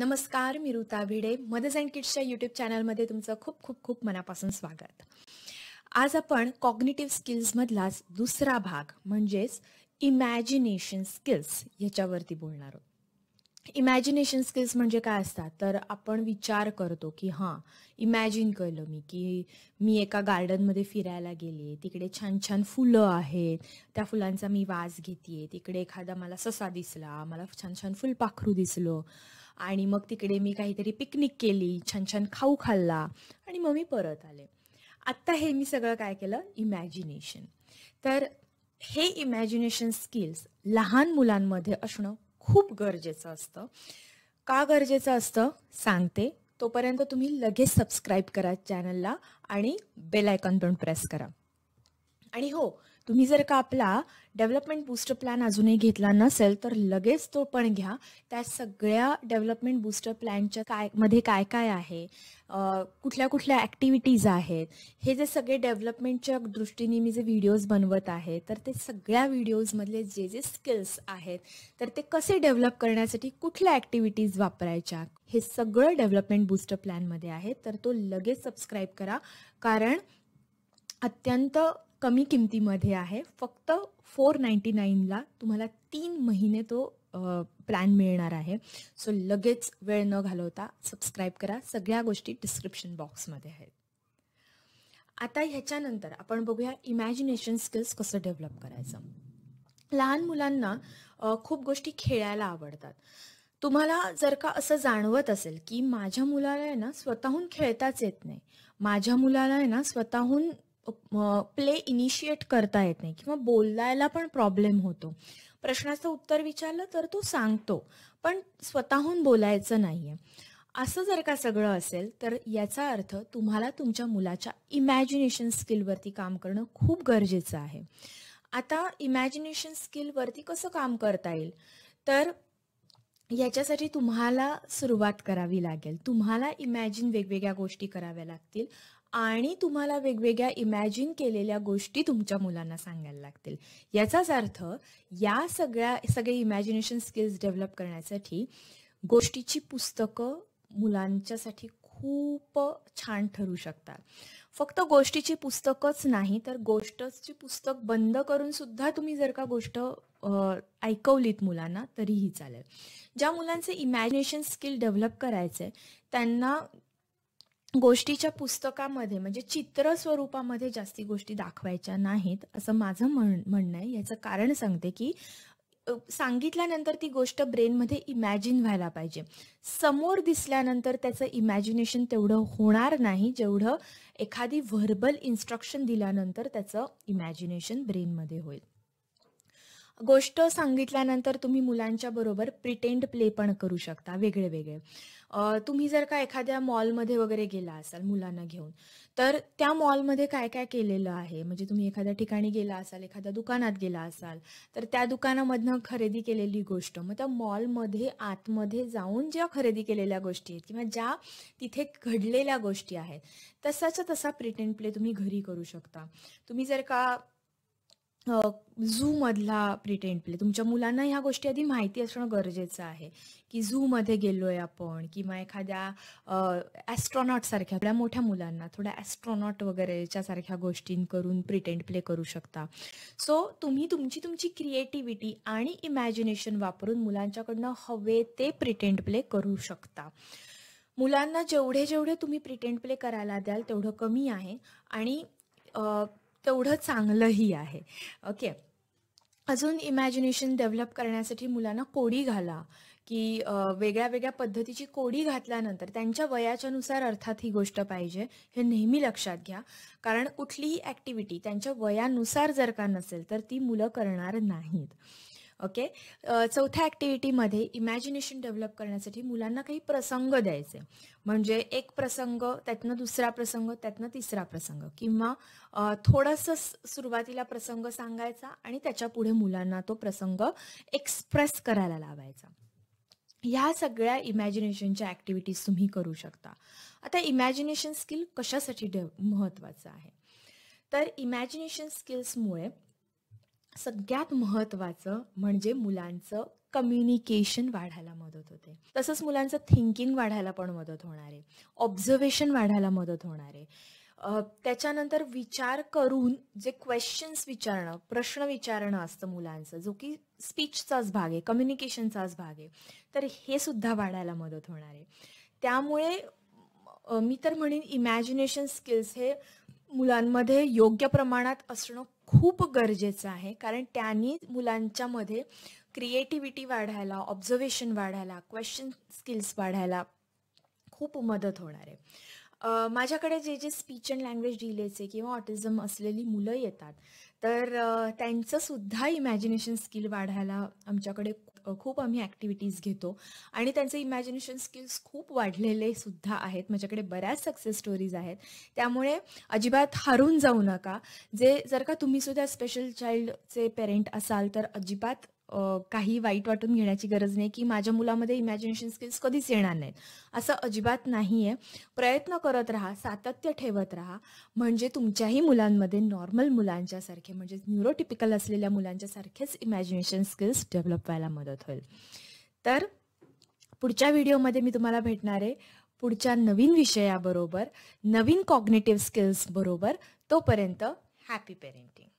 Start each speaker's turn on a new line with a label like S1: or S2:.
S1: नमस्कार मी Ruta Bhide mothers and किड्सच्या युट्यूब चॅनलमध्ये तुमचं खूप खूप खूप मनापासून स्वागत आज आपण कॉग्निटिव्ह स्किल्समधलाच दुसरा भाग म्हणजेच इमॅजिनेशन स्किल्स ह्याच्यावरती बोलणार आहोत इमॅजिनेशन स्किल्स म्हणजे काय असतात तर आपण विचार करतो की हां इमॅजिन केलं मी की मी एका गार्डनमध्ये फिरायला गेले तिकडे छान छान फुलं आहेत त्या फुलांचा मी वास घेते तिकडे एखादा मला ससा दिसला मला छान छान फुलपाखरू दिसलं आणि मग तिकडे मी काहीतरी पिकनिक केली छान छान खाऊ खाल्ला आणि मग मी परत आले आत्ता हे मी सगळं काय केलं इमॅजिनेशन तर हे इमॅजिनेशन स्किल्स लहान मुलांमध्ये असणं खूप गरजेचं असतं का गरजेचं असतं सांगते तोपर्यंत तुम्ही लगेच सबस्क्राईब करा चॅनलला आणि बेल आयकॉन पण प्रेस करा आणि हो तुम्ही जर का आपला डेव्हलपमेंट बूस्टर प्लॅन अजूनही घेतला नसेल तर लगेच तो पण घ्या त्या सगळ्या डेव्हलपमेंट बूस्टर प्लॅनच्या काय मध्ये काय काय आहे कुठल्या कुठल्या ॲक्टिव्हिटीज आहेत हे जे सगळे डेव्हलपमेंटच्या दृष्टीने मी जे व्हिडिओज बनवत आहे तर ते सगळ्या व्हिडिओजमधले जे जे स्किल्स आहेत तर ते कसे डेव्हलप करण्यासाठी कुठल्या ॲक्टिव्हिटीज वापरायच्या हे सगळं डेव्हलपमेंट बूस्टर प्लॅनमध्ये आहे तर तो लगेच सबस्क्राईब करा कारण अत्यंत कमी किमतीमध्ये आहे फक्त फोर नाईंटी नाईनला तुम्हाला तीन महिने तो प्लॅन मिळणार आहे सो लगेच वेळ न घालवता सबस्क्राईब करा सगळ्या गोष्टी डिस्क्रिप्शन बॉक्समध्ये आहेत आता ह्याच्यानंतर आपण बघूया इमॅजिनेशन स्किल्स कसं डेव्हलप करायचं लहान मुलांना खूप गोष्टी खेळायला आवडतात तुम्हाला जर का असं जाणवत असेल की माझ्या मुलाला आहे ना स्वतःहून खेळताच येत नाही माझ्या मुलाला आहे ना स्वतःहून प्ले इनिशिएट करता येत नाही किंवा बोलायला पण प्रॉब्लेम होतो प्रश्नाचं उत्तर विचारलं तर तो सांगतो पण स्वतःहून बोलायचं नाहीये असं जर का सगळं असेल तर याचा अर्थ तुम्हाला तुमच्या मुलाच्या इमॅजिनेशन स्किलवरती काम करणं खूप गरजेचं आहे आता इमॅजिनेशन स्किलवरती कसं काम करता येईल तर याच्यासाठी तुम्हाला सुरुवात करावी लागेल तुम्हाला इमॅजिन वेगवेगळ्या गोष्टी कराव्या लागतील आणि तुम्हाला वेगवेगळ्या इमॅजिन केलेल्या गोष्टी तुमच्या मुलांना सांगायला लागतील याचाच अर्थ या सगळ्या सगळे इमॅजिनेशन स्किल्स डेव्हलप करण्यासाठी गोष्टीची पुस्तकं मुलांच्यासाठी खूप छान ठरू शकतात फक्त गोष्टीची पुस्तकच नाही तर गोष्टची पुस्तक बंद करून सुद्धा तुम्ही जर का गोष्ट ऐकवलीत मुलांना तरीही चालेल ज्या मुलांचे इमॅजिनेशन स्किल डेव्हलप करायचे त्यांना गोष्टीच्या पुस्तकामध्ये म्हणजे चित्र स्वरूपामध्ये जास्ती गोष्टी दाखवायच्या नाहीत असं माझं म्हण म्हणणं आहे याचं कारण सांगते की सांगितल्यानंतर ती गोष्ट ब्रेनमध्ये इमॅजिन व्हायला पाहिजे समोर दिसल्यानंतर त्याचं इमॅजिनेशन तेवढं होणार नाही जेवढं एखादी व्हर्बल इन्स्ट्रक्शन दिल्यानंतर त्याचं इमॅजिनेशन ब्रेनमध्ये होईल गोष्ट सांगितल्यानंतर तुम्ही मुलांच्या बरोबर प्रिटेंड प्ले पण करू शकता वेगळे वेगळे तुम्ही जर का एखाद्या मॉलमध्ये वगैरे गेला असाल मुलांना घेऊन तर त्या मॉलमध्ये काय काय केलेलं आहे म्हणजे तुम्ही एखाद्या ठिकाणी गेला असाल एखाद्या दुकानात गेला असाल तर त्या दुकानामधनं खरेदी केलेली गोष्ट मग त्या मॉलमध्ये आतमध्ये जाऊन ज्या खरेदी केलेल्या गोष्टी आहेत किंवा ज्या तिथे घडलेल्या गोष्टी आहेत तसाच्या तसा प्रिटेंड प्ले तुम्ही घरी करू शकता तुम्ही जर का झू मधला प्ले तुमच्या मुलांना ह्या गोष्टी आधी माहिती असणं गरजेचं आहे की झूमध्ये गेलोय आपण किंवा एखाद्या ॲस्ट्रॉनॉटसारख्या सारख्या मोठ्या मुलांना थोड्या ॲस्ट्रॉनॉट वगैरेच्या सारख्या गोष्टीं करून प्रिटेंट प्ले करू शकता सो तुम्ही तुमची तुमची क्रिएटिव्हिटी आणि इमॅजिनेशन वापरून मुलांच्याकडनं हवे ते प्रिटेंट प्ले करू शकता मुलांना जेवढे जेवढे तुम्ही प्रिटेंट प्ले करायला द्याल तेवढं कमी आहे आणि तेवढं चांगलंही आहे ओके अजून इमॅजिनेशन डेव्हलप करण्यासाठी मुलांना कोडी घाला की वेगळ्या वेगळ्या पद्धतीची कोडी घातल्यानंतर त्यांच्या वयाच्यानुसार अर्थात ही गोष्ट पाहिजे हे नेहमी लक्षात घ्या कारण कुठलीही ॲक्टिव्हिटी त्यांच्या वयानुसार जर का नसेल तर ती मुलं करणार नाहीत ओके चौथ्या ॲक्टिव्हिटीमध्ये इमॅजिनेशन डेव्हलप करण्यासाठी मुलांना काही प्रसंग द्यायचे म्हणजे एक प्रसंग त्यातनं दुसरा प्रसंग त्यातनं तिसरा प्रसंग किंवा थोडासा सुरुवातीला प्रसंग सांगायचा आणि त्याच्या पुढे मुलांना तो प्रसंग एक्सप्रेस करायला लावायचा ह्या सगळ्या इमॅजिनेशनच्या ॲक्टिव्हिटीज तुम्ही करू शकता आता इमॅजिनेशन स्किल कशासाठी डेव महत्त्वाचं आहे तर इमॅजिनेशन स्किल्समुळे सगळ्यात महत्त्वाचं म्हणजे मुलांचं कम्युनिकेशन वाढायला मदत होते तसंच मुलांचं थिंकिंग वाढायला पण मदत होणार आहे ऑब्झर्वेशन वाढायला मदत होणार आहे त्याच्यानंतर विचार करून जे क्वेश्चन्स विचारणं प्रश्न विचारणं असतं मुलांचं जो की स्पीचचाच भाग आहे कम्युनिकेशनचाच भाग आहे तर हे सुद्धा वाढायला मदत होणार आहे त्यामुळे मी तर म्हणेन इमॅजिनेशन स्किल्स हे मुलांमध्ये योग्य प्रमाणात असणं खूप गरजेचं आहे कारण त्यांनी मुलांच्यामध्ये क्रिएटिव्हिटी वाढायला ऑब्झर्वेशन वाढायला क्वेश्चन स्किल्स वाढायला खूप मदत होणार आहे माझ्याकडे जे जे स्पीच अँड लँग्वेज डिलेचे किंवा ऑटिझम असलेली मुलं येतात तर त्यांचंसुद्धा इमॅजिनेशन स्किल वाढायला आमच्याकडे खूप आम्ही ॲक्टिव्हिटीज घेतो आणि त्यांचे इमॅजिनेशन स्किल्स खूप वाढलेले सुद्धा आहेत माझ्याकडे बऱ्याच सक्सेस स्टोरीज आहेत त्यामुळे अजिबात हारून जाऊ नका जे जर का तुम्ही सुद्धा स्पेशल चाइल्डचे पेरेंट असाल तर अजिबात काही वाईट वाटून घेण्याची गरज नाही की माझ्या मुलामध्ये इमॅजिनेशन स्किल्स कधीच येणार नाहीत असं अजिबात नाही आहे प्रयत्न करत राहा सातत्य ठेवत राहा म्हणजे तुमच्याही मुलांमध्ये नॉर्मल मुलांच्यासारखे म्हणजे न्यूरोटिपिकल असलेल्या मुलांच्यासारखेच इमॅजिनेशन स्किल्स डेव्हलप व्हायला मदत होईल तर पुढच्या व्हिडिओमध्ये मी तुम्हाला भेटणार आहे पुढच्या नवीन विषयाबरोबर नवीन कॉग्नेटिव्ह स्किल्सबरोबर तोपर्यंत हॅपी पेरेंटिंग